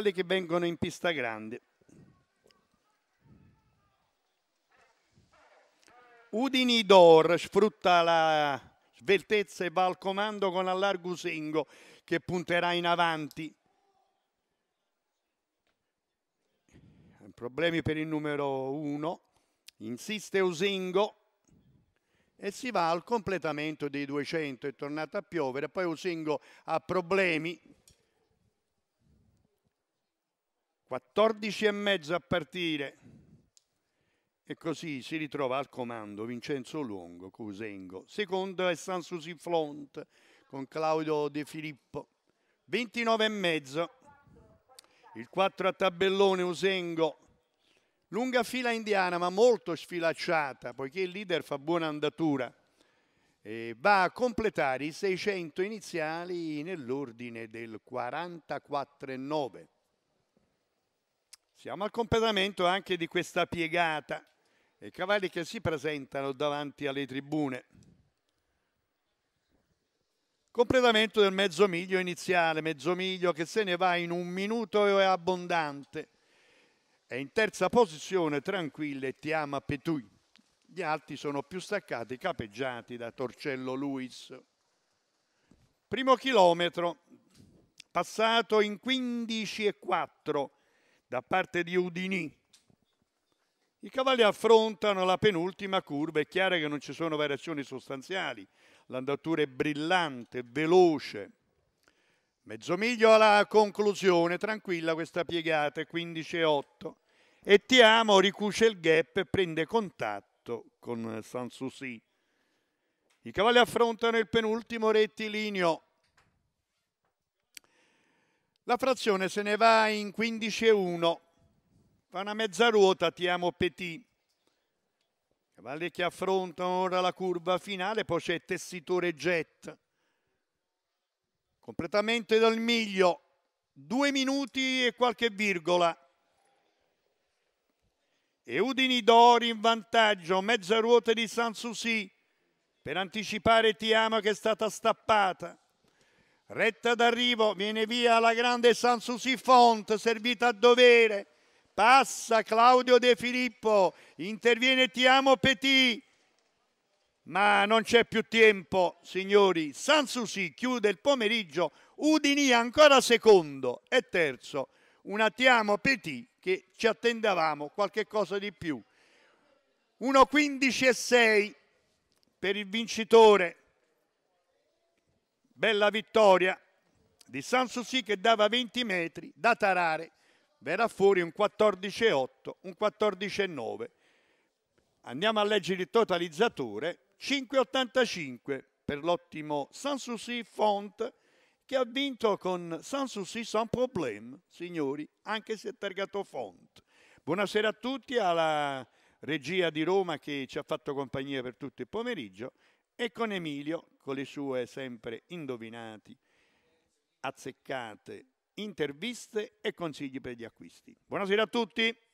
cavalli che vengono in pista grande. Udini Dor sfrutta la sveltezza e va al comando con allargo Sengo che punterà in avanti. Problemi per il numero 1. Insiste Usengo e si va al completamento dei 200. È tornata a piovere. Poi Usengo ha problemi 14 e mezzo a partire. E così si ritrova al comando Vincenzo Longo, Cusengo. Secondo è Sansusi Front con Claudio De Filippo. 29 e mezzo. Il 4 a tabellone Usengo. Lunga fila indiana ma molto sfilacciata poiché il leader fa buona andatura. E va a completare i 600 iniziali nell'ordine del 44,9. Siamo al completamento anche di questa piegata i cavalli che si presentano davanti alle tribune. Completamento del mezzo miglio iniziale, mezzo miglio che se ne va in un minuto e abbondante. È in terza posizione, tranquilla, e ti ama Petui. Gli altri sono più staccati, capeggiati da Torcello Luis. Primo chilometro, passato in 15 e 4, da parte di Udinì. I cavalli affrontano la penultima curva, è chiaro che non ci sono variazioni sostanziali, l'andatura è brillante, veloce. Mezzo miglio alla conclusione, tranquilla questa piegata, 15-8. E ti amo, ricuce il gap e prende contatto con Sanssouci. I cavalli affrontano il penultimo rettilineo, la frazione se ne va in 15-1, e fa una mezza ruota Tiamo Petit. Cavalli che affrontano ora la curva finale, poi c'è Tessitore Jet. Completamente dal miglio, due minuti e qualche virgola. E Udini Dori in vantaggio, mezza ruota di Sanssouci. per anticipare ti Tiamo che è stata stappata. Retta d'arrivo, viene via la grande Sanssouci Font, servita a dovere. Passa Claudio De Filippo, interviene Tiamo Petit. Ma non c'è più tempo, signori. Sanssouci chiude il pomeriggio, Udini ancora secondo e terzo. Una Tiamo Petit che ci attendevamo qualche cosa di più. 1.15 e 6 per il vincitore Bella vittoria di Sanssouci che dava 20 metri da tarare, verrà fuori un 14,8, un 14,9. Andiamo a leggere il totalizzatore, 5,85 per l'ottimo Sanssouci Font che ha vinto con Sanssouci sans problème, signori, anche se è targato Font. Buonasera a tutti, alla regia di Roma che ci ha fatto compagnia per tutto il pomeriggio e con Emilio, con le sue sempre indovinati, azzeccate interviste e consigli per gli acquisti. Buonasera a tutti.